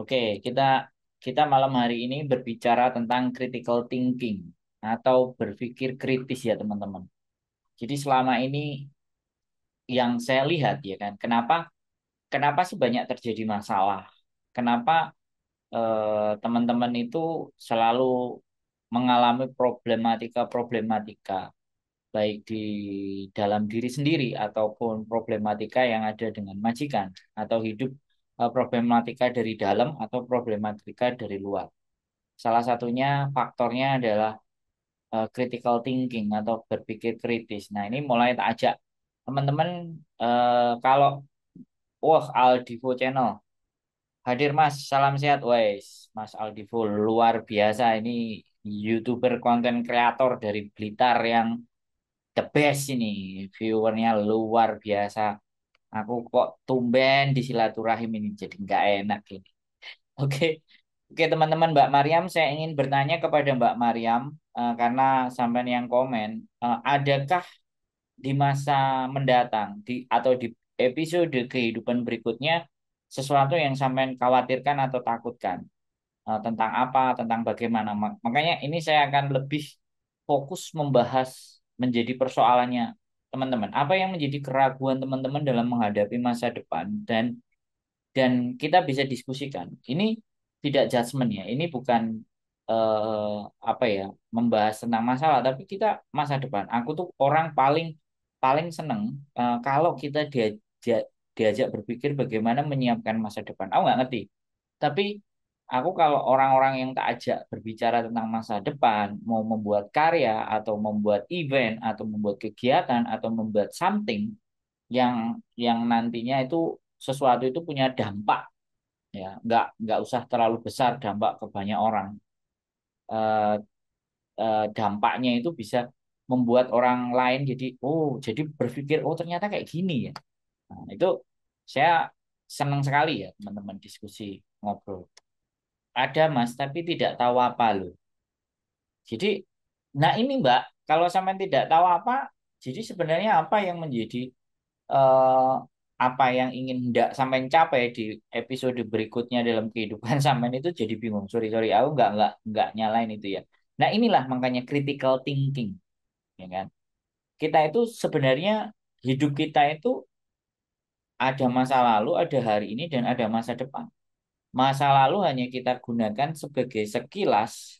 Oke, kita kita malam hari ini berbicara tentang critical thinking atau berpikir kritis ya teman-teman. Jadi selama ini yang saya lihat ya kan, kenapa kenapa sih banyak terjadi masalah? Kenapa eh, teman-teman eh, itu selalu mengalami problematika-problematika baik di dalam diri sendiri ataupun problematika yang ada dengan majikan atau hidup Eh, problematika dari dalam atau problematika dari luar. Salah satunya faktornya adalah uh, critical thinking atau berpikir kritis. Nah, ini mulai tak ajak teman-teman uh, kalau wah Aldivo channel hadir Mas, salam sehat guys. Mas Aldivo luar biasa ini YouTuber konten kreator dari Blitar yang the best ini viewernya luar biasa Aku kok tumben di silaturahim ini jadi nggak enak ini. Oke, oke teman-teman Mbak Mariam, saya ingin bertanya kepada Mbak Mariam uh, karena sampai yang komen, uh, adakah di masa mendatang di atau di episode kehidupan berikutnya sesuatu yang sampai khawatirkan atau takutkan uh, tentang apa, tentang bagaimana? Makanya ini saya akan lebih fokus membahas menjadi persoalannya teman-teman apa yang menjadi keraguan teman-teman dalam menghadapi masa depan dan dan kita bisa diskusikan ini tidak judgement ya ini bukan eh, apa ya membahas tentang masalah tapi kita masa depan aku tuh orang paling paling seneng eh, kalau kita diajak diajak berpikir bagaimana menyiapkan masa depan aku nggak ngerti tapi aku kalau orang-orang yang tak ajak berbicara tentang masa depan, mau membuat karya atau membuat event atau membuat kegiatan atau membuat something yang yang nantinya itu sesuatu itu punya dampak ya nggak nggak usah terlalu besar dampak ke banyak orang eh, eh, dampaknya itu bisa membuat orang lain jadi oh jadi berpikir oh ternyata kayak gini ya nah, itu saya senang sekali ya teman-teman diskusi ngobrol ada mas tapi tidak tahu apa lo. jadi nah ini mbak kalau sampai tidak tahu apa jadi sebenarnya apa yang menjadi uh, apa yang ingin tidak sampai capai di episode berikutnya dalam kehidupan sampean itu jadi bingung sorry sorry aku nggak nggak nggak nyalain itu ya nah inilah makanya critical thinking ya kan kita itu sebenarnya hidup kita itu ada masa lalu ada hari ini dan ada masa depan masa lalu hanya kita gunakan sebagai sekilas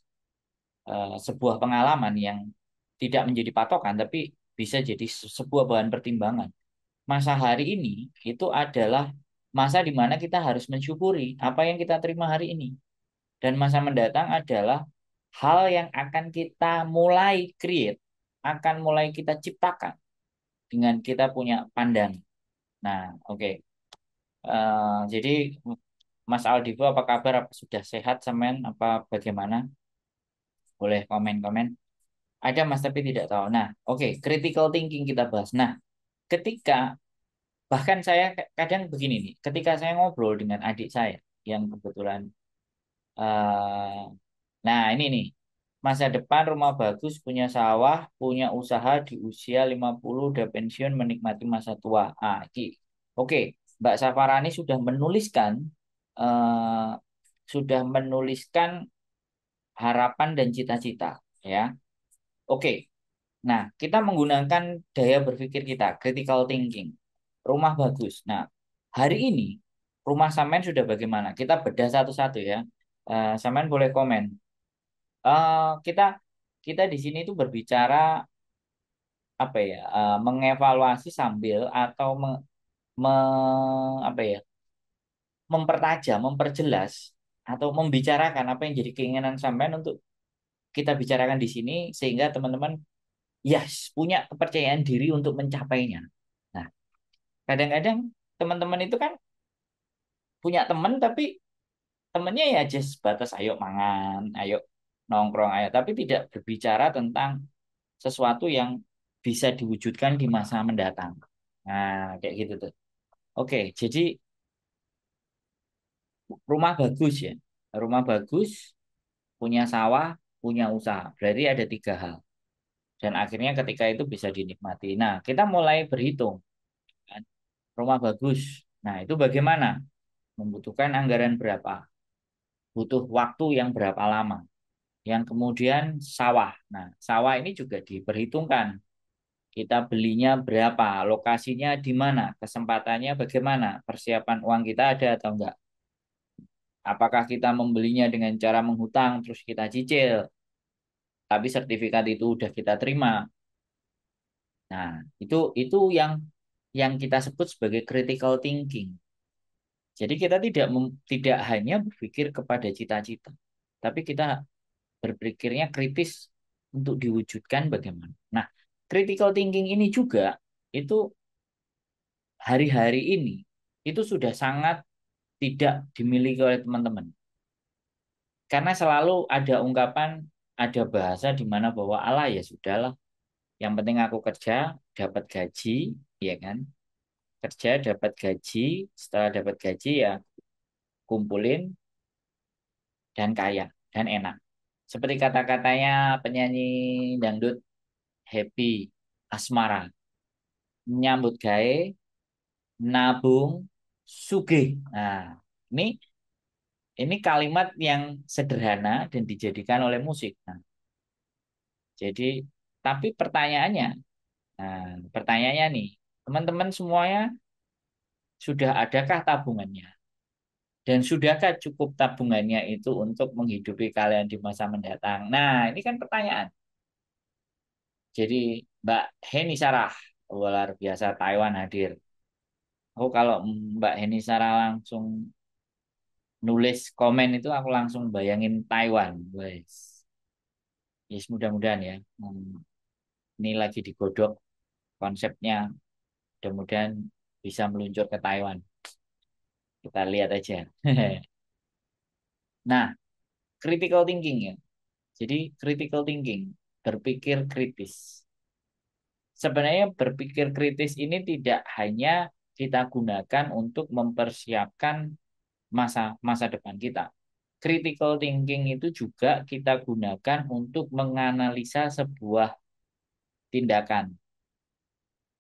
uh, sebuah pengalaman yang tidak menjadi patokan tapi bisa jadi sebuah bahan pertimbangan. Masa hari ini itu adalah masa di mana kita harus mensyukuri apa yang kita terima hari ini. Dan masa mendatang adalah hal yang akan kita mulai create, akan mulai kita ciptakan dengan kita punya pandang. Nah, oke. Okay. Uh, eh, jadi Mas Aldivo apa kabar? Apa sudah sehat semen? Apa bagaimana? Boleh komen-komen. Ada Mas tapi tidak tahu. Nah, oke, okay, critical thinking kita bahas. Nah, ketika bahkan saya kadang begini nih, ketika saya ngobrol dengan adik saya yang kebetulan uh, nah ini nih masa depan rumah bagus, punya sawah, punya usaha di usia 50 udah pensiun menikmati masa tua. Ah, Oke, Oke, Mbak Safarani sudah menuliskan eh, sudah menuliskan harapan dan cita-cita ya. Oke. Nah, kita menggunakan daya berpikir kita, critical thinking. Rumah bagus. Nah, hari ini rumah Samen sudah bagaimana? Kita bedah satu-satu ya. Uh, Samen boleh komen. Uh, kita kita di sini itu berbicara apa ya? Uh, mengevaluasi sambil atau me, me apa ya? mempertajam, memperjelas atau membicarakan apa yang jadi keinginan sampean untuk kita bicarakan di sini sehingga teman-teman yes punya kepercayaan diri untuk mencapainya. Nah, kadang-kadang teman-teman itu kan punya teman tapi temennya ya just batas ayo mangan, ayo nongkrong, ayo tapi tidak berbicara tentang sesuatu yang bisa diwujudkan di masa mendatang. Nah, kayak gitu tuh. Oke, jadi rumah hmm. bagus ya rumah bagus punya sawah punya usaha berarti ada tiga hal dan akhirnya ketika itu bisa dinikmati nah kita mulai berhitung kan? rumah bagus nah itu bagaimana membutuhkan anggaran berapa butuh waktu yang berapa lama yang kemudian sawah nah sawah ini juga diperhitungkan kita belinya berapa, lokasinya di mana, kesempatannya bagaimana, persiapan uang kita ada atau enggak. Apakah kita membelinya dengan cara menghutang terus kita cicil? Tapi sertifikat itu sudah kita terima. Nah, itu itu yang yang kita sebut sebagai critical thinking. Jadi kita tidak mem, tidak hanya berpikir kepada cita-cita, tapi kita berpikirnya kritis untuk diwujudkan bagaimana. Nah, critical thinking ini juga itu hari-hari ini itu sudah sangat tidak dimiliki oleh teman-teman. Karena selalu ada ungkapan, ada bahasa di mana bahwa Allah ya sudahlah. Yang penting aku kerja, dapat gaji, ya kan? Kerja, dapat gaji, setelah dapat gaji ya kumpulin dan kaya dan enak. Seperti kata-katanya penyanyi dangdut Happy Asmara. Menyambut gaya, nabung, suge. Nah, ini ini kalimat yang sederhana dan dijadikan oleh musik. Nah, jadi tapi pertanyaannya, nah, pertanyaannya nih, teman-teman semuanya sudah adakah tabungannya? Dan sudahkah cukup tabungannya itu untuk menghidupi kalian di masa mendatang? Nah, ini kan pertanyaan. Jadi Mbak Heni Sarah, luar biasa Taiwan hadir. Aku kalau Mbak Heni Sara langsung nulis komen itu aku langsung bayangin Taiwan, guys. Yes, mudah-mudahan ya. Hmm, ini lagi digodok konsepnya. Mudah-mudahan bisa meluncur ke Taiwan. Kita lihat aja. nah, critical thinking ya. Jadi critical thinking, berpikir kritis. Sebenarnya berpikir kritis ini tidak hanya kita gunakan untuk mempersiapkan masa masa depan kita. Critical thinking itu juga kita gunakan untuk menganalisa sebuah tindakan.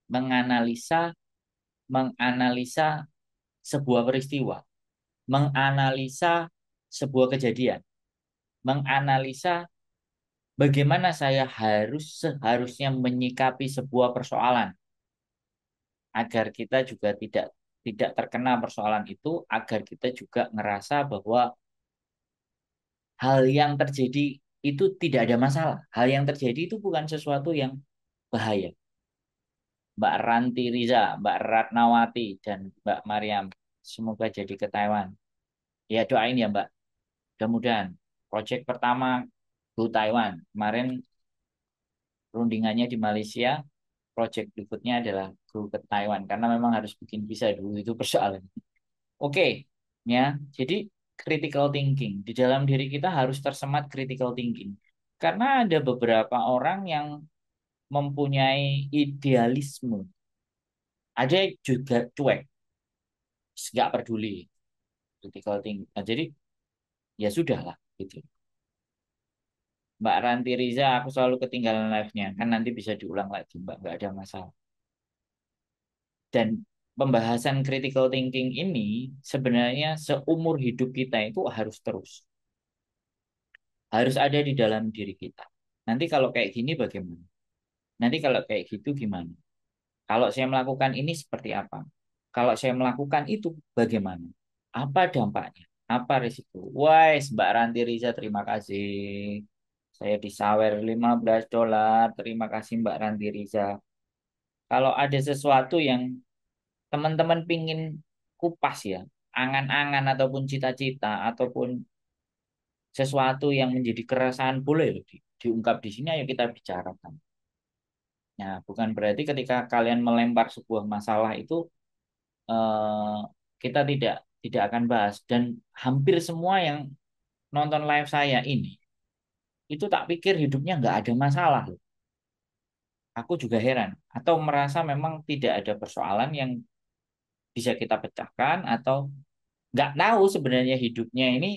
Menganalisa menganalisa sebuah peristiwa, menganalisa sebuah kejadian, menganalisa bagaimana saya harus seharusnya menyikapi sebuah persoalan, agar kita juga tidak tidak terkena persoalan itu agar kita juga ngerasa bahwa hal yang terjadi itu tidak ada masalah. Hal yang terjadi itu bukan sesuatu yang bahaya. Mbak Ranti Riza, Mbak Ratnawati, dan Mbak Mariam, semoga jadi ke Taiwan. Ya doain ya Mbak. Mudah-mudahan. Proyek pertama ke Taiwan. Kemarin rundingannya di Malaysia, project berikutnya adalah go ke Taiwan karena memang harus bikin bisa dulu itu persoalan. Oke, okay, ya. Jadi critical thinking di dalam diri kita harus tersemat critical thinking karena ada beberapa orang yang mempunyai idealisme. Ada juga cuek, nggak peduli critical thinking. Nah, jadi ya sudahlah gitu. Mbak Ranti Riza, aku selalu ketinggalan live-nya. Kan nanti bisa diulang lagi, Mbak. Nggak ada masalah. Dan pembahasan critical thinking ini sebenarnya seumur hidup kita itu harus terus. Harus ada di dalam diri kita. Nanti kalau kayak gini bagaimana? Nanti kalau kayak gitu gimana? Kalau saya melakukan ini seperti apa? Kalau saya melakukan itu bagaimana? Apa dampaknya? Apa risiko? Wise, Mbak Ranti Riza, terima kasih. Saya disawer 15 dolar. Terima kasih Mbak Ranti Riza. Kalau ada sesuatu yang teman-teman pingin kupas ya, angan-angan ataupun cita-cita ataupun sesuatu yang menjadi keresahan boleh di, diungkap di sini ayo kita bicarakan. Nah, bukan berarti ketika kalian melempar sebuah masalah itu eh, kita tidak tidak akan bahas dan hampir semua yang nonton live saya ini itu tak pikir hidupnya nggak ada masalah loh. Aku juga heran. Atau merasa memang tidak ada persoalan yang bisa kita pecahkan atau nggak tahu sebenarnya hidupnya ini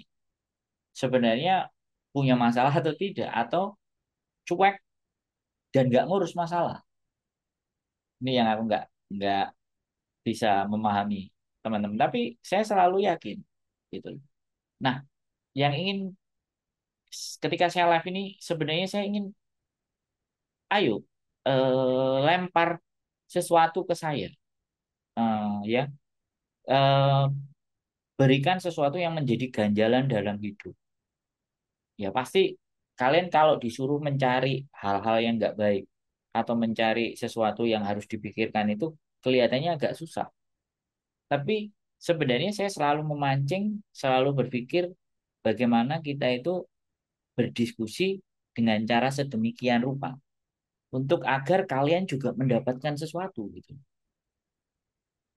sebenarnya punya masalah atau tidak atau cuek dan nggak ngurus masalah. Ini yang aku nggak nggak bisa memahami teman-teman. Tapi saya selalu yakin gitu. Nah, yang ingin ketika saya live ini sebenarnya saya ingin ayo uh, lempar sesuatu ke saya uh, ya uh, berikan sesuatu yang menjadi ganjalan dalam hidup ya pasti kalian kalau disuruh mencari hal-hal yang nggak baik atau mencari sesuatu yang harus dipikirkan itu kelihatannya agak susah tapi sebenarnya saya selalu memancing selalu berpikir bagaimana kita itu berdiskusi dengan cara sedemikian rupa untuk agar kalian juga mendapatkan sesuatu gitu.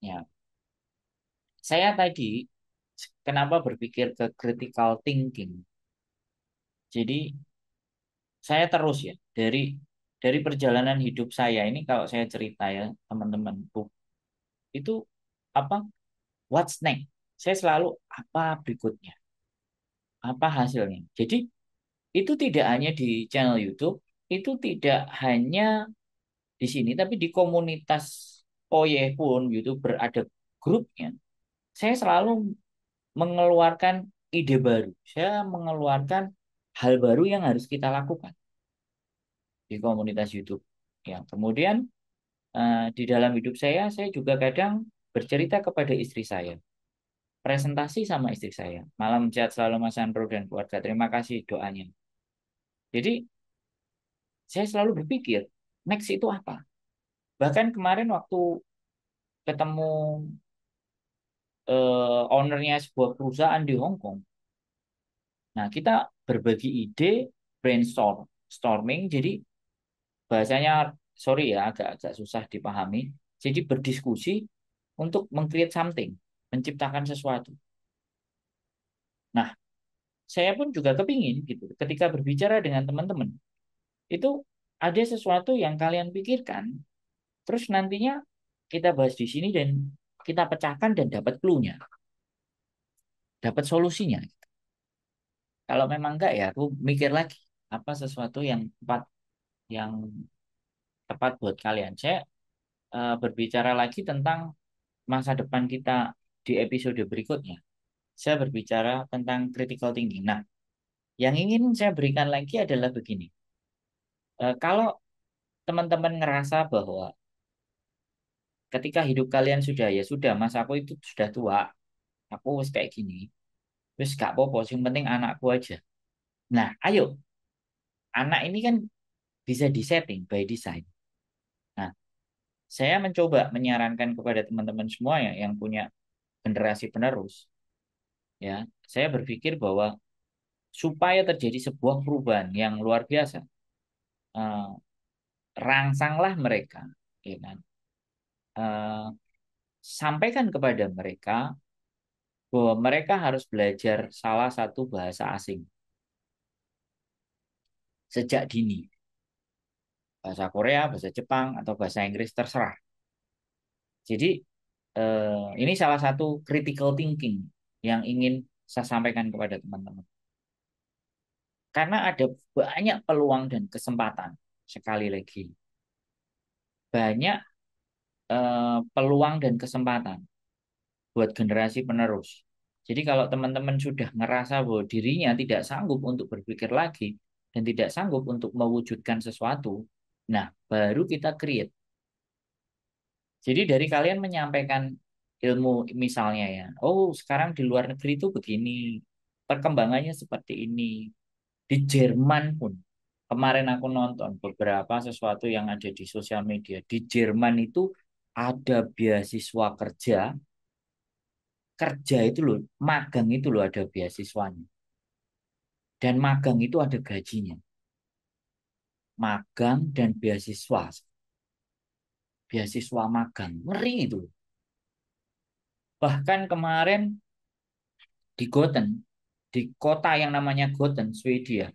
Ya. Saya tadi kenapa berpikir ke critical thinking? Jadi saya terus ya dari dari perjalanan hidup saya ini kalau saya cerita ya teman-teman itu apa what's next saya selalu apa berikutnya apa hasilnya jadi itu tidak hmm. hanya di channel YouTube, itu tidak hanya di sini, tapi di komunitas Oye pun YouTuber ada grupnya. Saya selalu mengeluarkan ide baru, saya mengeluarkan hal baru yang harus kita lakukan di komunitas YouTube. Ya, kemudian eh, di dalam hidup saya, saya juga kadang bercerita kepada istri saya presentasi sama istri saya. Malam sehat selalu Mas Andro dan keluarga. Terima kasih doanya. Jadi saya selalu berpikir next itu apa. Bahkan kemarin waktu ketemu uh, ownernya sebuah perusahaan di Hong Kong. Nah kita berbagi ide brainstorming, jadi bahasanya sorry ya agak-agak susah dipahami jadi berdiskusi untuk mengcreate something menciptakan sesuatu nah saya pun juga kepingin gitu ketika berbicara dengan teman-teman itu ada sesuatu yang kalian pikirkan terus nantinya kita bahas di sini dan kita pecahkan dan dapat clue-nya dapat solusinya kalau memang enggak ya aku mikir lagi apa sesuatu yang tepat yang tepat buat kalian saya uh, berbicara lagi tentang masa depan kita di episode berikutnya saya berbicara tentang critical thinking. Nah, yang ingin saya berikan lagi adalah begini. E, kalau teman-teman ngerasa bahwa ketika hidup kalian sudah ya sudah mas aku itu sudah tua aku wis kayak gini wis gak apa-apa, yang penting anakku aja nah ayo anak ini kan bisa disetting by design nah saya mencoba menyarankan kepada teman-teman semua ya, yang punya generasi penerus ya saya berpikir bahwa supaya terjadi sebuah perubahan yang luar biasa eh, rangsanglah mereka ya kan eh, sampaikan kepada mereka bahwa mereka harus belajar salah satu bahasa asing sejak dini bahasa Korea, bahasa Jepang, atau bahasa Inggris terserah. Jadi eh, ini salah satu critical thinking yang ingin saya sampaikan kepada teman-teman. Karena ada banyak peluang dan kesempatan sekali lagi. Banyak eh, peluang dan kesempatan buat generasi penerus. Jadi kalau teman-teman sudah ngerasa bahwa dirinya tidak sanggup untuk berpikir lagi dan tidak sanggup untuk mewujudkan sesuatu, nah baru kita create. Jadi dari kalian menyampaikan ilmu misalnya ya. Oh, sekarang di luar negeri itu begini, perkembangannya seperti ini. Di Jerman pun kemarin aku nonton beberapa sesuatu yang ada di sosial media. Di Jerman itu ada beasiswa kerja. Kerja itu loh, magang itu loh ada beasiswanya. Dan magang itu ada gajinya. Magang dan beasiswa. Beasiswa magang. Ngeri itu loh Bahkan kemarin di Goten, di kota yang namanya Goten, Swedia,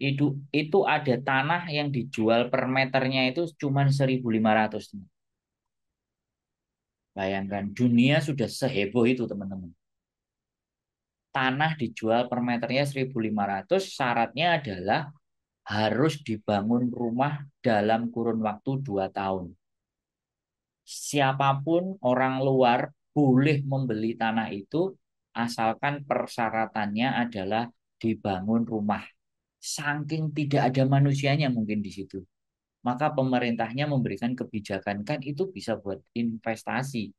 itu itu ada tanah yang dijual per meternya itu cuma 1.500. Bayangkan, dunia sudah seheboh itu, teman-teman tanah dijual per meternya 1.500 syaratnya adalah harus dibangun rumah dalam kurun waktu 2 tahun. Siapapun orang luar boleh membeli tanah itu asalkan persyaratannya adalah dibangun rumah. Saking tidak ada manusianya mungkin di situ. Maka pemerintahnya memberikan kebijakan kan itu bisa buat investasi.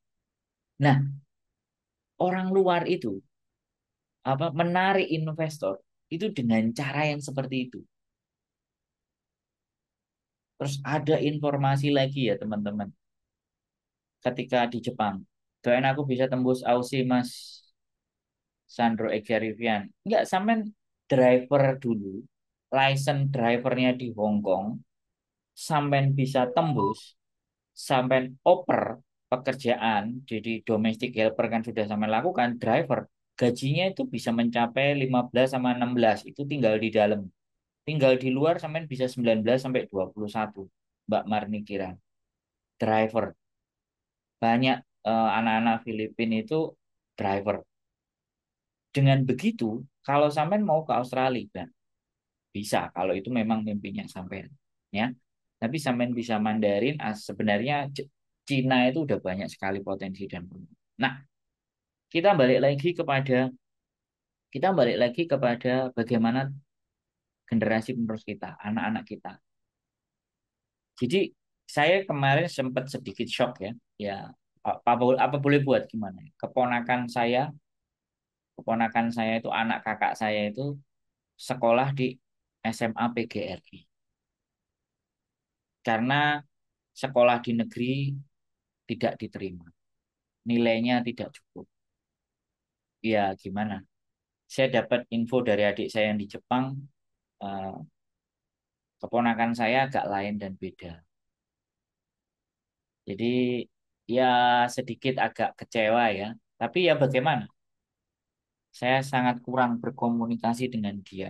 Nah, orang luar itu apa menarik investor itu dengan cara yang seperti itu. Terus ada informasi lagi ya teman-teman. Ketika di Jepang, doain aku bisa tembus Aussie Mas Sandro Egyarifian enggak sampean driver dulu license drivernya di Hong Kong sampean bisa tembus sampean oper pekerjaan jadi domestic helper kan sudah sampean lakukan driver gajinya itu bisa mencapai 15 sama 16 itu tinggal di dalam tinggal di luar sampean bisa 19 sampai 21 Mbak Marni kira driver banyak anak eh, anak-anak Filipina itu driver. Dengan begitu, kalau sampean mau ke Australia, kan? bisa kalau itu memang mimpinya sampean, ya. Tapi sampean bisa Mandarin, sebenarnya Cina itu udah banyak sekali potensi dan punya. Nah, kita balik lagi kepada kita balik lagi kepada bagaimana generasi penerus kita, anak-anak kita. Jadi saya kemarin sempat sedikit shock ya, ya apa, apa boleh buat gimana? Keponakan saya, keponakan saya itu anak kakak saya itu sekolah di SMA PGRI. Karena sekolah di negeri tidak diterima. Nilainya tidak cukup. Ya gimana? Saya dapat info dari adik saya yang di Jepang, eh, keponakan saya agak lain dan beda. Jadi ya sedikit agak kecewa ya. Tapi ya bagaimana? Saya sangat kurang berkomunikasi dengan dia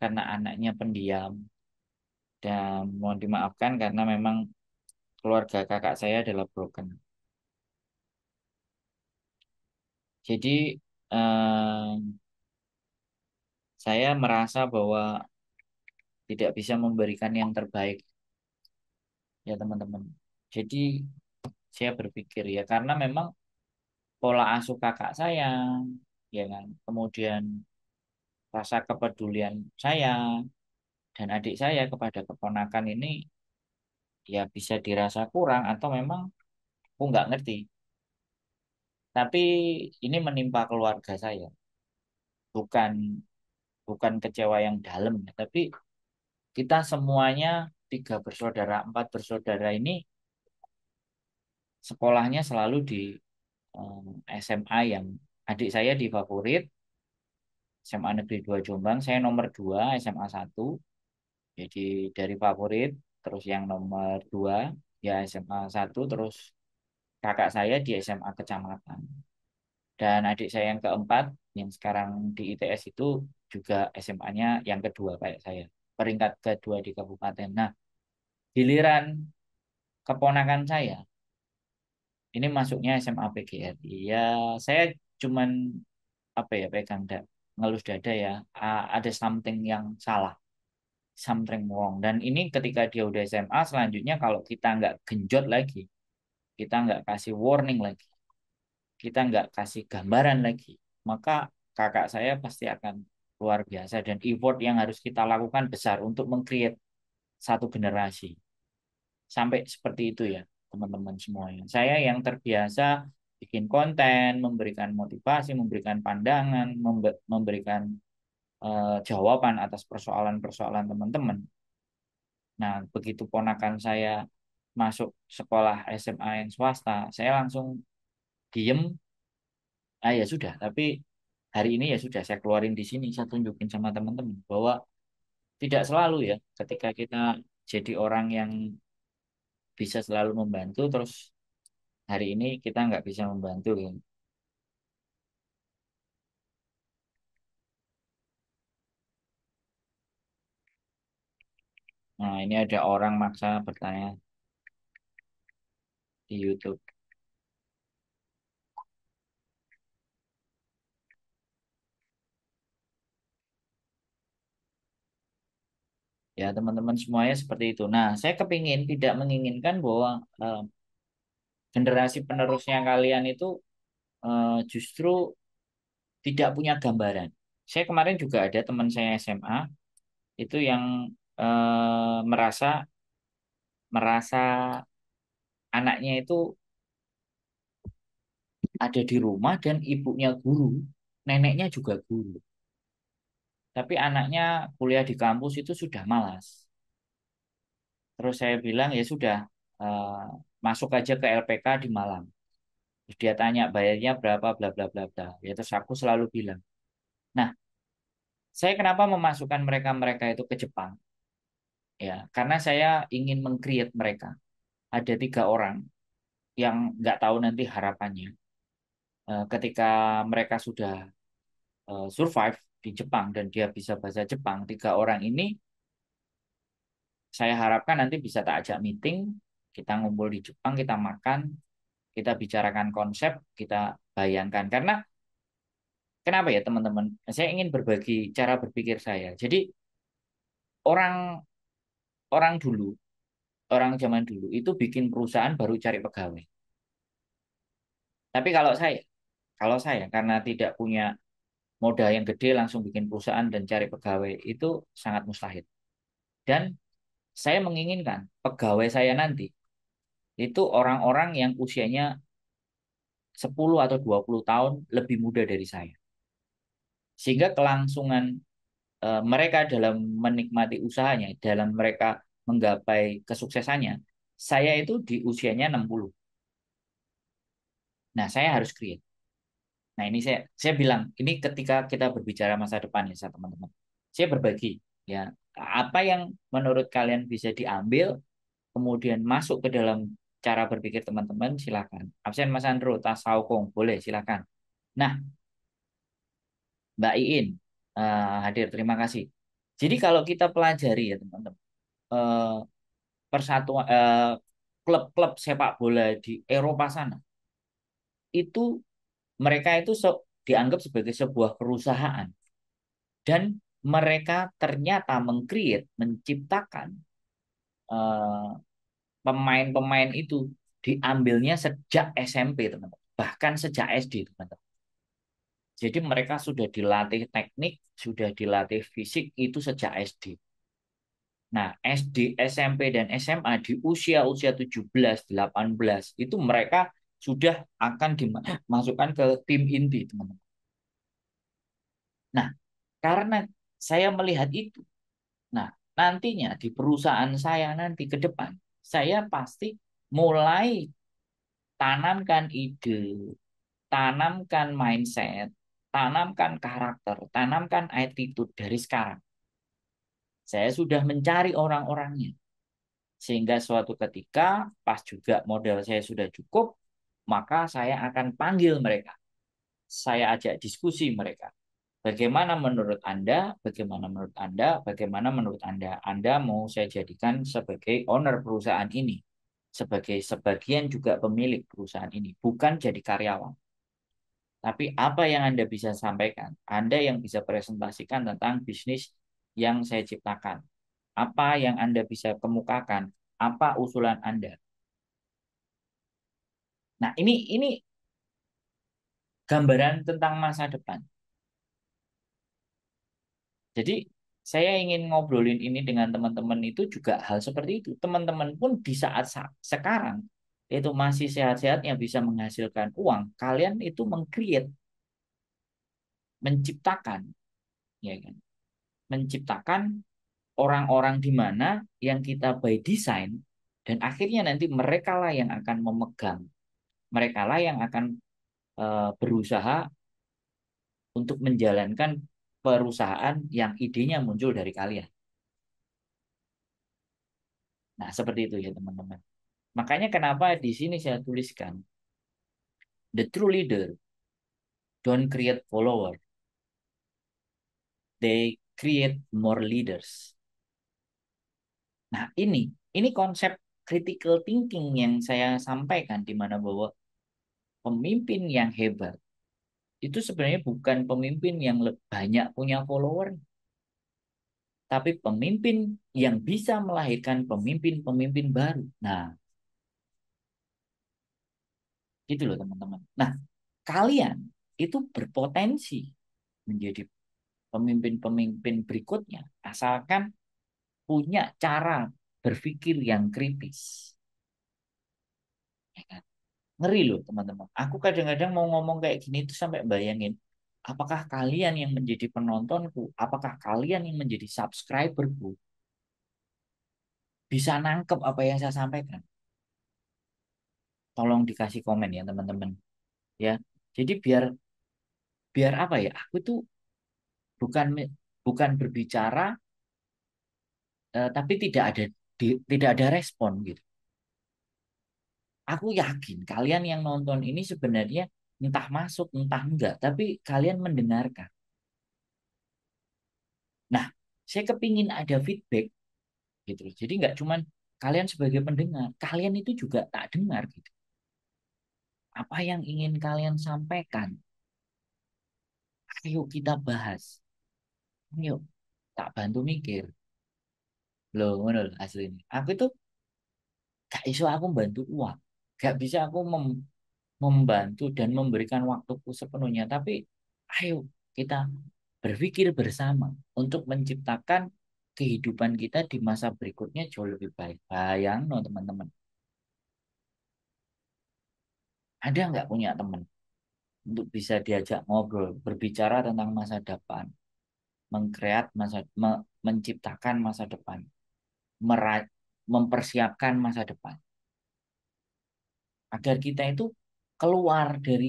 karena anaknya pendiam. Dan mohon dimaafkan karena memang keluarga kakak saya adalah broken. Jadi eh, saya merasa bahwa tidak bisa memberikan yang terbaik ya teman-teman. Jadi saya berpikir ya karena memang pola asuh kakak saya ya kan kemudian rasa kepedulian saya dan adik saya kepada keponakan ini ya bisa dirasa kurang atau memang aku nggak ngerti tapi ini menimpa keluarga saya bukan bukan kecewa yang dalam tapi kita semuanya tiga bersaudara empat bersaudara ini sekolahnya selalu di eh, SMA yang adik saya di favorit SMA Negeri 2 Jombang saya nomor 2 SMA 1 jadi dari favorit terus yang nomor 2 ya SMA 1 terus kakak saya di SMA kecamatan dan adik saya yang keempat yang sekarang di ITS itu juga SMA-nya yang kedua kayak saya peringkat kedua di kabupaten nah giliran keponakan saya ini masuknya SMA PGRI ya saya cuman apa ya pegang da, ngelus dada ya ada something yang salah something wrong dan ini ketika dia udah SMA selanjutnya kalau kita nggak genjot lagi kita nggak kasih warning lagi kita nggak kasih gambaran lagi maka kakak saya pasti akan luar biasa dan effort yang harus kita lakukan besar untuk mengcreate satu generasi sampai seperti itu ya teman-teman semuanya. Saya yang terbiasa bikin konten, memberikan motivasi, memberikan pandangan, memberikan uh, jawaban atas persoalan-persoalan teman-teman. Nah, begitu ponakan saya masuk sekolah SMA yang swasta, saya langsung diem. Ah ya sudah, tapi hari ini ya sudah saya keluarin di sini, saya tunjukin sama teman-teman bahwa tidak selalu ya ketika kita jadi orang yang bisa selalu membantu terus hari ini kita nggak bisa membantu gitu. Nah, ini ada orang maksa bertanya di YouTube. ya teman-teman semuanya seperti itu nah saya kepingin tidak menginginkan bahwa uh, generasi penerusnya kalian itu uh, justru tidak punya gambaran saya kemarin juga ada teman saya SMA itu yang uh, merasa merasa anaknya itu ada di rumah dan ibunya guru neneknya juga guru tapi anaknya kuliah di kampus itu sudah malas. Terus saya bilang ya sudah uh, masuk aja ke LPK di Malang. Terus dia tanya bayarnya berapa bla bla bla bla. Ya terus aku selalu bilang. Nah, saya kenapa memasukkan mereka-mereka itu ke Jepang? Ya, karena saya ingin mengcreate mereka. Ada tiga orang yang nggak tahu nanti harapannya. Eh, ketika mereka sudah eh, survive di Jepang dan dia bisa bahasa Jepang, tiga orang ini saya harapkan nanti bisa tak ajak meeting, kita ngumpul di Jepang, kita makan, kita bicarakan konsep, kita bayangkan. Karena kenapa ya teman-teman? Saya ingin berbagi cara berpikir saya. Jadi orang orang dulu, orang zaman dulu itu bikin perusahaan baru cari pegawai. Tapi kalau saya, kalau saya karena tidak punya modal yang gede langsung bikin perusahaan dan cari pegawai itu sangat mustahil. Dan saya menginginkan pegawai saya nanti itu orang-orang yang usianya 10 atau 20 tahun lebih muda dari saya. Sehingga kelangsungan e, mereka dalam menikmati usahanya, dalam mereka menggapai kesuksesannya, saya itu di usianya 60. Nah, saya harus create. Nah, ini saya saya bilang, ini ketika kita berbicara masa depan ya, teman-teman. Saya berbagi ya, apa yang menurut kalian bisa diambil kemudian masuk ke dalam cara berpikir teman-teman silakan. Absen Mas Andro, Tasaukong, boleh silakan. Nah, Mbak Iin uh, hadir, terima kasih. Jadi kalau kita pelajari ya teman-teman, uh, eh, persatuan uh, eh, klub-klub sepak bola di Eropa sana itu mereka itu so, dianggap sebagai sebuah perusahaan dan mereka ternyata mengcreate, menciptakan eh, pemain-pemain uh, itu diambilnya sejak SMP teman-teman, bahkan sejak SD teman-teman. Jadi mereka sudah dilatih teknik, sudah dilatih fisik itu sejak SD. Nah, SD, SMP, dan SMA di usia-usia 17, 18 itu mereka sudah akan dimasukkan ke tim inti, teman-teman. Nah, karena saya melihat itu, nah nantinya di perusahaan saya nanti ke depan, saya pasti mulai tanamkan ide, tanamkan mindset, tanamkan karakter, tanamkan attitude dari sekarang. Saya sudah mencari orang-orangnya. Sehingga suatu ketika, pas juga model saya sudah cukup, maka saya akan panggil mereka. Saya ajak diskusi mereka. Bagaimana menurut Anda? Bagaimana menurut Anda? Bagaimana menurut Anda? Anda mau saya jadikan sebagai owner perusahaan ini, sebagai sebagian juga pemilik perusahaan ini, bukan jadi karyawan. Tapi apa yang Anda bisa sampaikan? Anda yang bisa presentasikan tentang bisnis yang saya ciptakan. Apa yang Anda bisa kemukakan? Apa usulan Anda? Nah, ini ini gambaran tentang masa depan. Jadi, saya ingin ngobrolin ini dengan teman-teman itu juga hal seperti itu. Teman-teman pun di saat sekarang itu masih sehat sehat yang bisa menghasilkan uang, kalian itu mengcreate menciptakan ya kan menciptakan orang-orang di mana yang kita by design dan akhirnya nanti mereka lah yang akan memegang mereka lah yang akan eh, berusaha untuk menjalankan perusahaan yang idenya muncul dari kalian. Nah, seperti itu ya teman-teman. Makanya kenapa di sini saya tuliskan the true leader don't create follower. They create more leaders. Nah, ini ini konsep critical thinking yang saya sampaikan di mana bahwa pemimpin yang hebat itu sebenarnya bukan pemimpin yang banyak punya follower, tapi pemimpin yang bisa melahirkan pemimpin-pemimpin baru. Nah, gitu loh teman-teman. Nah, kalian itu berpotensi menjadi pemimpin-pemimpin berikutnya, asalkan punya cara berpikir yang kritis. Ya kan? Ngeri loh teman-teman. Aku kadang-kadang mau ngomong kayak gini itu sampai bayangin, apakah kalian yang menjadi penontonku? Apakah kalian yang menjadi subscriberku? Bisa nangkep apa yang saya sampaikan? Tolong dikasih komen ya teman-teman. Ya, jadi biar biar apa ya? Aku tuh bukan bukan berbicara, eh, tapi tidak ada di, tidak ada respon gitu aku yakin kalian yang nonton ini sebenarnya entah masuk, entah enggak, tapi kalian mendengarkan. Nah, saya kepingin ada feedback gitu Jadi nggak cuma kalian sebagai pendengar, kalian itu juga tak dengar gitu. Apa yang ingin kalian sampaikan? Ayo kita bahas. Ayo, tak bantu mikir. Loh, menurut asli Aku itu gak iso aku bantu uang gak bisa aku mem membantu dan memberikan waktuku sepenuhnya tapi ayo kita berpikir bersama untuk menciptakan kehidupan kita di masa berikutnya jauh lebih baik bayang no teman-teman ada nggak punya teman untuk bisa diajak ngobrol berbicara tentang masa depan mengkreat masa me, menciptakan masa depan mempersiapkan masa depan agar kita itu keluar dari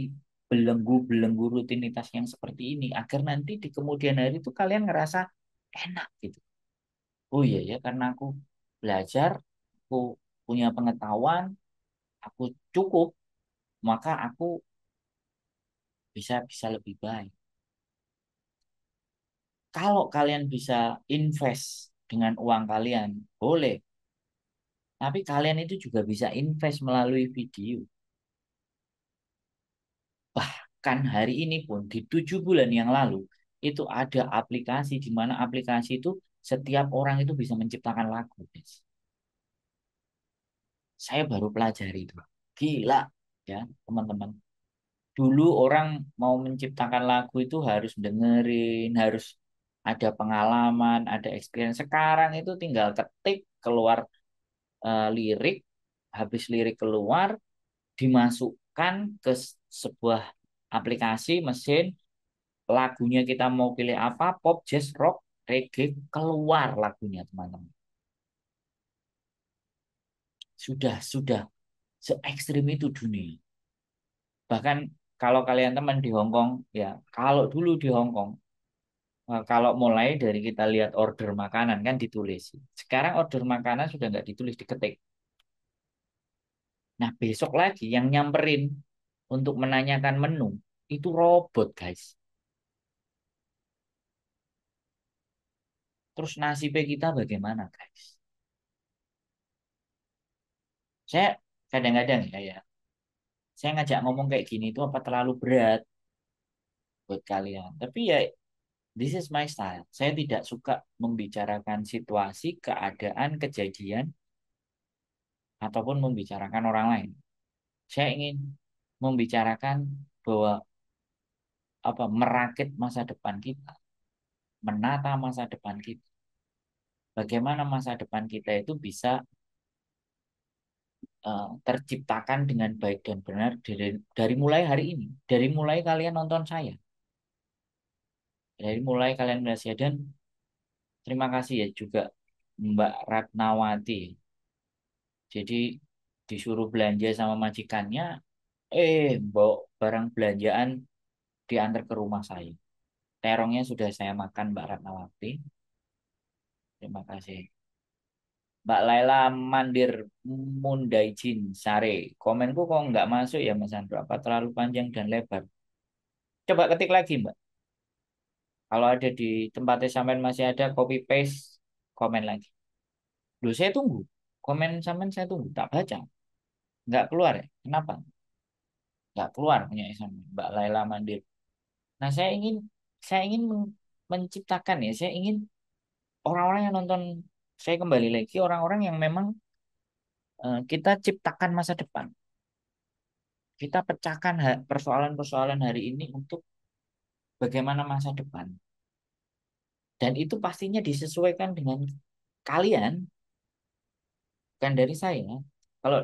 belenggu-belenggu rutinitas yang seperti ini agar nanti di kemudian hari itu kalian ngerasa enak gitu. Oh iya ya karena aku belajar, aku punya pengetahuan, aku cukup, maka aku bisa bisa lebih baik. Kalau kalian bisa invest dengan uang kalian, boleh tapi kalian itu juga bisa invest melalui video. Bahkan hari ini pun di tujuh bulan yang lalu itu ada aplikasi di mana aplikasi itu setiap orang itu bisa menciptakan lagu. Saya baru pelajari itu. Gila ya teman-teman. Dulu orang mau menciptakan lagu itu harus dengerin, harus ada pengalaman, ada experience. Sekarang itu tinggal ketik keluar Eh, lirik habis lirik keluar dimasukkan ke sebuah aplikasi mesin lagunya kita mau pilih apa pop jazz rock reggae keluar lagunya teman-teman sudah sudah se ekstrim itu dunia bahkan kalau kalian teman di Hongkong ya kalau dulu di Hongkong Eh, kalau mulai dari kita lihat order makanan kan ditulis. Sekarang order makanan sudah nggak ditulis, diketik. Nah, besok lagi yang nyamperin untuk menanyakan menu itu robot, guys. Terus nasibnya kita bagaimana, guys? Saya kadang-kadang ya ya. saya ngajak ngomong kayak gini itu apa terlalu berat buat kalian. Tapi ya This is my style. Saya tidak suka membicarakan situasi, keadaan, kejadian, ataupun membicarakan orang lain. Saya ingin membicarakan bahwa apa merakit masa depan kita, menata masa depan kita. Bagaimana masa depan kita itu bisa uh, terciptakan dengan baik dan benar dari, dari mulai hari ini, dari mulai kalian nonton saya. Dari mulai kalian belajar dan terima kasih ya juga Mbak Ratnawati. Jadi disuruh belanja sama majikannya, eh mbok barang belanjaan diantar ke rumah saya. Terongnya sudah saya makan Mbak Ratnawati. Terima kasih. Mbak Laila Mandir Mundaijin Sare. Komenku kok nggak masuk ya Mas Andro? Apa terlalu panjang dan lebar? Coba ketik lagi Mbak. Kalau ada di tempatnya sampean masih ada copy paste komen lagi. Lu saya tunggu. Komen sampean saya tunggu, tak baca. Nggak keluar ya? Kenapa? Nggak keluar punya sampean Mbak Laila Mandir. Nah, saya ingin saya ingin menciptakan ya, saya ingin orang-orang yang nonton saya kembali lagi orang-orang yang memang eh, kita ciptakan masa depan kita pecahkan persoalan-persoalan hari ini untuk bagaimana masa depan. Dan itu pastinya disesuaikan dengan kalian, bukan dari saya. Kalau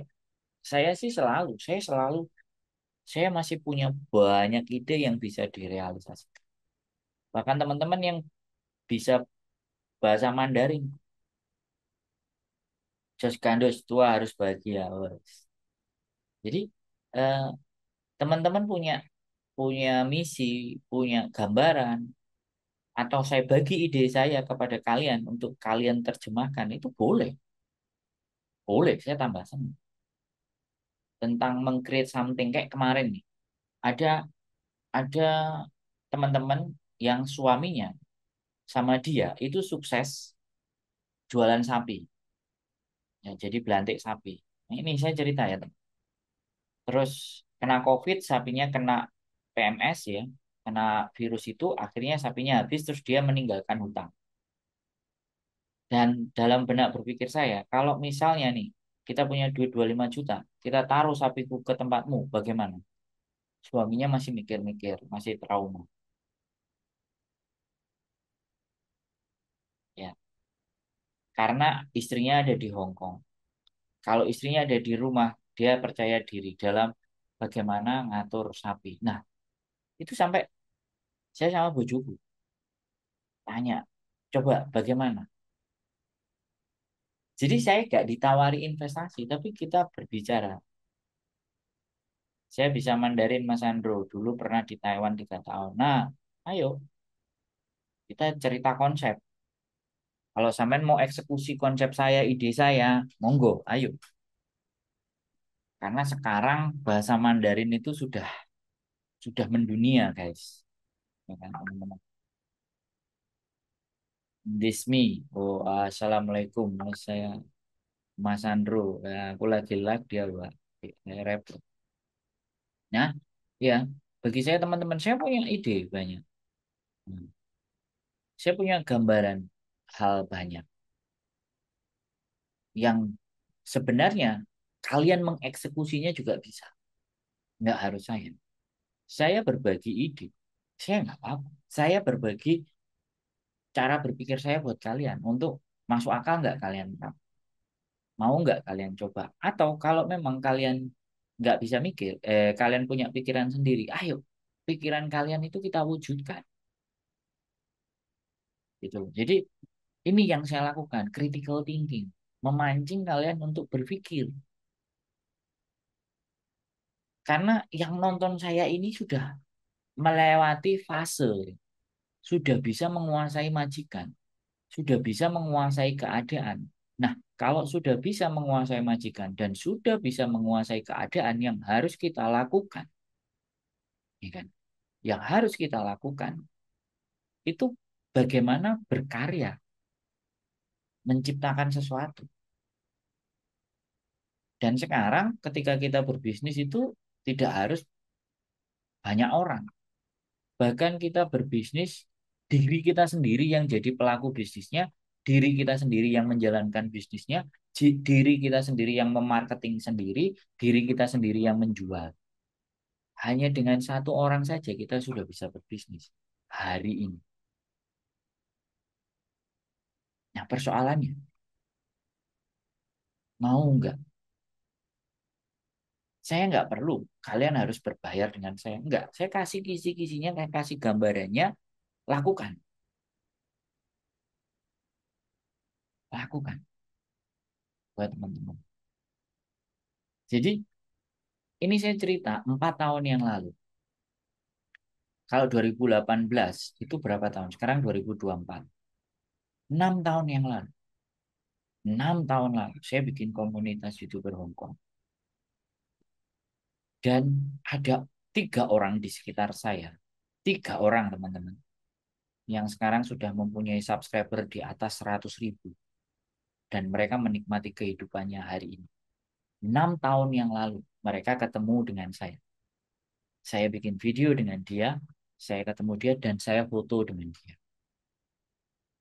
saya sih selalu, saya selalu, saya masih punya banyak ide yang bisa direalisasikan. Bahkan teman-teman yang bisa bahasa Mandarin, just kandos tua harus bahagia. Jadi eh, teman-teman eh, punya punya misi, punya gambaran, atau saya bagi ide saya kepada kalian untuk kalian terjemahkan, itu boleh. Boleh, saya tambah senang. Tentang meng-create something, kayak kemarin nih. Ada ada teman-teman yang suaminya sama dia itu sukses jualan sapi. Ya, jadi belantik sapi. Nah, ini saya cerita ya, Terus kena COVID, sapinya kena PMS ya karena virus itu akhirnya sapinya habis terus dia meninggalkan hutang dan dalam benak berpikir saya kalau misalnya nih kita punya duit 25 juta kita taruh sapiku ke tempatmu bagaimana suaminya masih mikir-mikir masih trauma ya karena istrinya ada di Hong Kong kalau istrinya ada di rumah dia percaya diri dalam bagaimana ngatur sapi nah itu sampai saya sama bojoku tanya coba bagaimana jadi saya gak ditawari investasi tapi kita berbicara saya bisa Mandarin Mas Andro dulu pernah di Taiwan tiga tahun nah ayo kita cerita konsep kalau sampean mau eksekusi konsep saya ide saya monggo ayo karena sekarang bahasa Mandarin itu sudah sudah mendunia guys ya kan teman-teman this me oh assalamualaikum saya mas Andro ya, aku lagi live dia pak saya repot nah ya bagi saya teman-teman saya punya ide banyak hmm. saya punya gambaran hal banyak yang sebenarnya kalian mengeksekusinya juga bisa nggak harus saya saya berbagi ide. Saya nggak apa-apa. Saya berbagi cara berpikir saya buat kalian untuk masuk akal nggak kalian mau nggak kalian coba atau kalau memang kalian nggak bisa mikir eh, kalian punya pikiran sendiri ayo pikiran kalian itu kita wujudkan gitu jadi ini yang saya lakukan critical thinking memancing kalian untuk berpikir karena yang nonton saya ini sudah melewati fase, sudah bisa menguasai majikan, sudah bisa menguasai keadaan. Nah, kalau sudah bisa menguasai majikan dan sudah bisa menguasai keadaan yang harus kita lakukan, ya kan? Yang harus kita lakukan itu bagaimana berkarya, menciptakan sesuatu. Dan sekarang ketika kita berbisnis itu tidak harus banyak orang. Bahkan kita berbisnis, diri kita sendiri yang jadi pelaku bisnisnya, diri kita sendiri yang menjalankan bisnisnya, diri kita sendiri yang memarketing sendiri, diri kita sendiri yang menjual. Hanya dengan satu orang saja kita sudah bisa berbisnis hari ini. Nah persoalannya, mau enggak saya nggak perlu kalian harus berbayar dengan saya nggak saya kasih kisi-kisinya saya kasih gambarannya lakukan lakukan buat teman-teman jadi ini saya cerita empat tahun yang lalu kalau 2018 itu berapa tahun sekarang 2024 enam tahun yang lalu enam tahun lalu saya bikin komunitas youtuber Hongkong dan ada tiga orang di sekitar saya. Tiga orang, teman-teman. Yang sekarang sudah mempunyai subscriber di atas 100 ribu. Dan mereka menikmati kehidupannya hari ini. Enam tahun yang lalu, mereka ketemu dengan saya. Saya bikin video dengan dia, saya ketemu dia, dan saya foto dengan dia.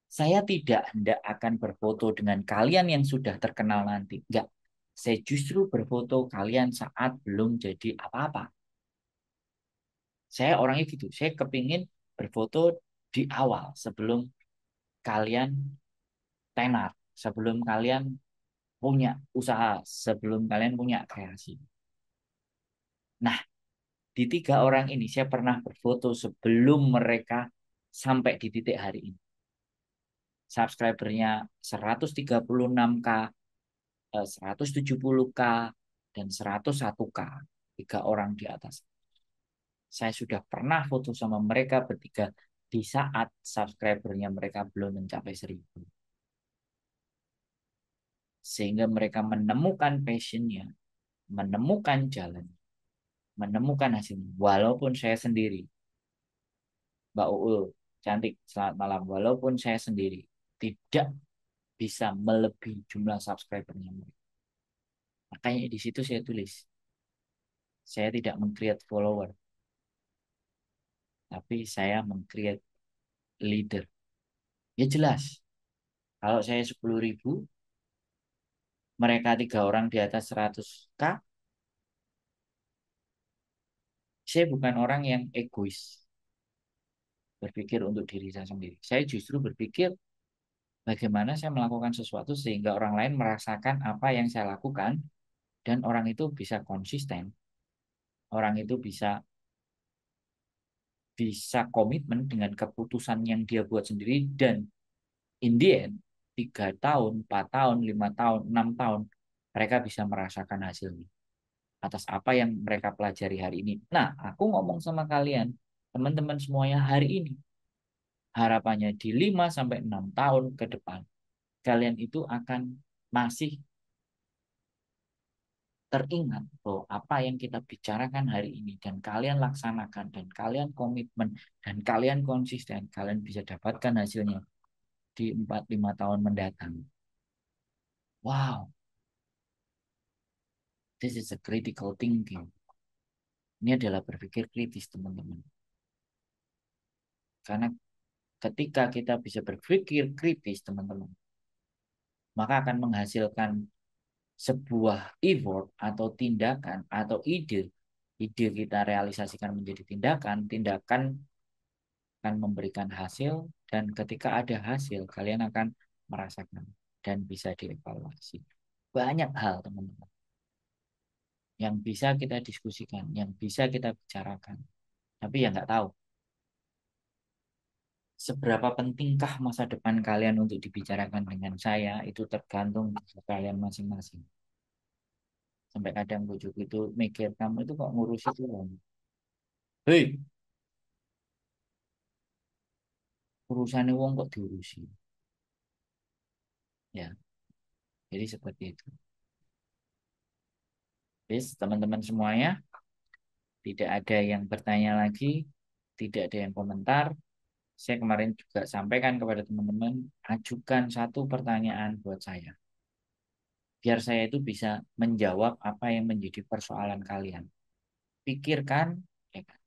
Saya tidak hendak akan berfoto dengan kalian yang sudah terkenal nanti. Enggak. Saya justru berfoto kalian saat belum jadi apa-apa. Saya orangnya gitu. Saya kepingin berfoto di awal sebelum kalian tenar, sebelum kalian punya usaha, sebelum kalian punya kreasi. Nah, di tiga orang ini saya pernah berfoto sebelum mereka sampai di titik hari ini. Subscribernya 136K, 170K eh, dan 101K. Tiga orang di atas. Saya sudah pernah foto sama mereka bertiga di saat subscribernya mereka belum mencapai seribu, Sehingga mereka menemukan passionnya, menemukan jalan, menemukan hasil. Walaupun saya sendiri, Mbak Uul, cantik, selamat malam. Walaupun saya sendiri tidak bisa melebihi jumlah subscribernya Makanya di situ saya tulis, saya tidak mengcreate follower, tapi saya mengcreate leader. Ya jelas, kalau saya 10 ribu, mereka tiga orang di atas 100k, saya bukan orang yang egois berpikir untuk diri saya sendiri. Saya justru berpikir bagaimana saya melakukan sesuatu sehingga orang lain merasakan apa yang saya lakukan dan orang itu bisa konsisten. Orang itu bisa bisa komitmen dengan keputusan yang dia buat sendiri dan in the end 3 tahun, 4 tahun, 5 tahun, 6 tahun mereka bisa merasakan hasilnya atas apa yang mereka pelajari hari ini. Nah, aku ngomong sama kalian, teman-teman semuanya hari ini harapannya di 5 sampai 6 tahun ke depan kalian itu akan masih teringat bahwa apa yang kita bicarakan hari ini dan kalian laksanakan dan kalian komitmen dan kalian konsisten kalian bisa dapatkan hasilnya di 4-5 tahun mendatang. Wow. This is a critical thinking. Ini adalah berpikir kritis, teman-teman. Karena ketika kita bisa berpikir kritis teman-teman maka akan menghasilkan sebuah effort atau tindakan atau ide ide kita realisasikan menjadi tindakan tindakan akan memberikan hasil dan ketika ada hasil kalian akan merasakan dan bisa dievaluasi banyak hal teman-teman yang bisa kita diskusikan yang bisa kita bicarakan tapi ya nggak tahu seberapa pentingkah masa depan kalian untuk dibicarakan dengan saya itu tergantung kalian masing-masing sampai kadang bujuk itu mikir kamu itu kok ngurus itu ah. kan hei urusannya wong kok diurusi ya jadi seperti itu Bis, teman-teman semuanya tidak ada yang bertanya lagi tidak ada yang komentar saya kemarin juga sampaikan kepada teman-teman, ajukan satu pertanyaan buat saya. Biar saya itu bisa menjawab apa yang menjadi persoalan kalian. Pikirkan, ya kan?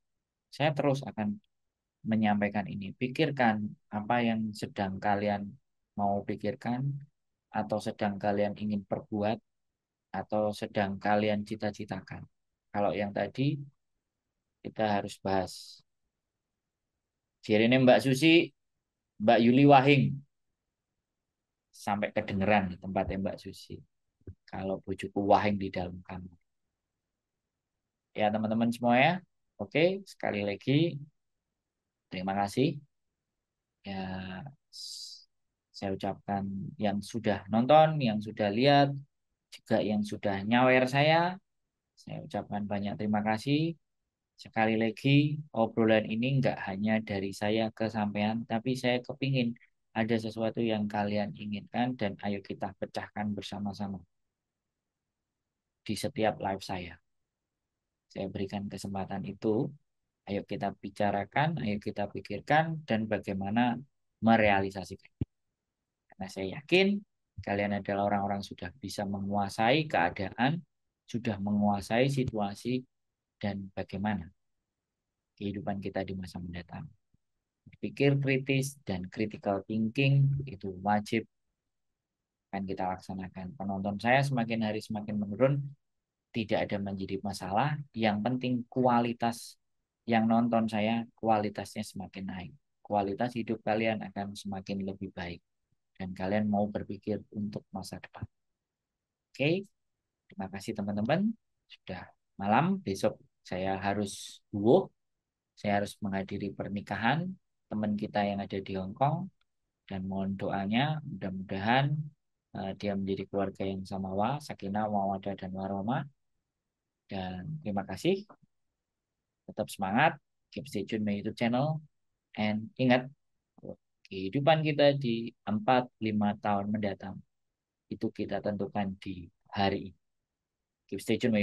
saya terus akan menyampaikan ini. Pikirkan apa yang sedang kalian mau pikirkan, atau sedang kalian ingin perbuat, atau sedang kalian cita-citakan. Kalau yang tadi, kita harus bahas Jirine Mbak Susi, Mbak Yuli Wahing. Sampai kedengeran di tempatnya Mbak Susi. Kalau bujuku Wahing di dalam kamar. Ya teman-teman semua ya. Oke, sekali lagi terima kasih. Ya, saya ucapkan yang sudah nonton, yang sudah lihat, juga yang sudah nyawer saya. Saya ucapkan banyak terima kasih. Sekali lagi, obrolan ini nggak hanya dari saya ke sampean, tapi saya kepingin ada sesuatu yang kalian inginkan dan ayo kita pecahkan bersama-sama di setiap live saya. Saya berikan kesempatan itu, ayo kita bicarakan, ayo kita pikirkan, dan bagaimana merealisasikan. Karena saya yakin kalian adalah orang-orang sudah bisa menguasai keadaan, sudah menguasai situasi, dan bagaimana kehidupan kita di masa mendatang. Berpikir kritis dan critical thinking itu wajib akan kita laksanakan. Penonton saya semakin hari semakin menurun, tidak ada menjadi masalah. Yang penting kualitas yang nonton saya kualitasnya semakin naik. Kualitas hidup kalian akan semakin lebih baik. Dan kalian mau berpikir untuk masa depan. Oke, terima kasih teman-teman. Sudah malam, besok saya harus duo, saya harus menghadiri pernikahan teman kita yang ada di Hong Kong dan mohon doanya mudah-mudahan uh, dia menjadi keluarga yang sama wa sakinah, mawadah dan waroma Dan terima kasih. Tetap semangat, keep stay tune my YouTube channel and ingat kehidupan kita di 4-5 tahun mendatang itu kita tentukan di hari ini. Keep stay tune my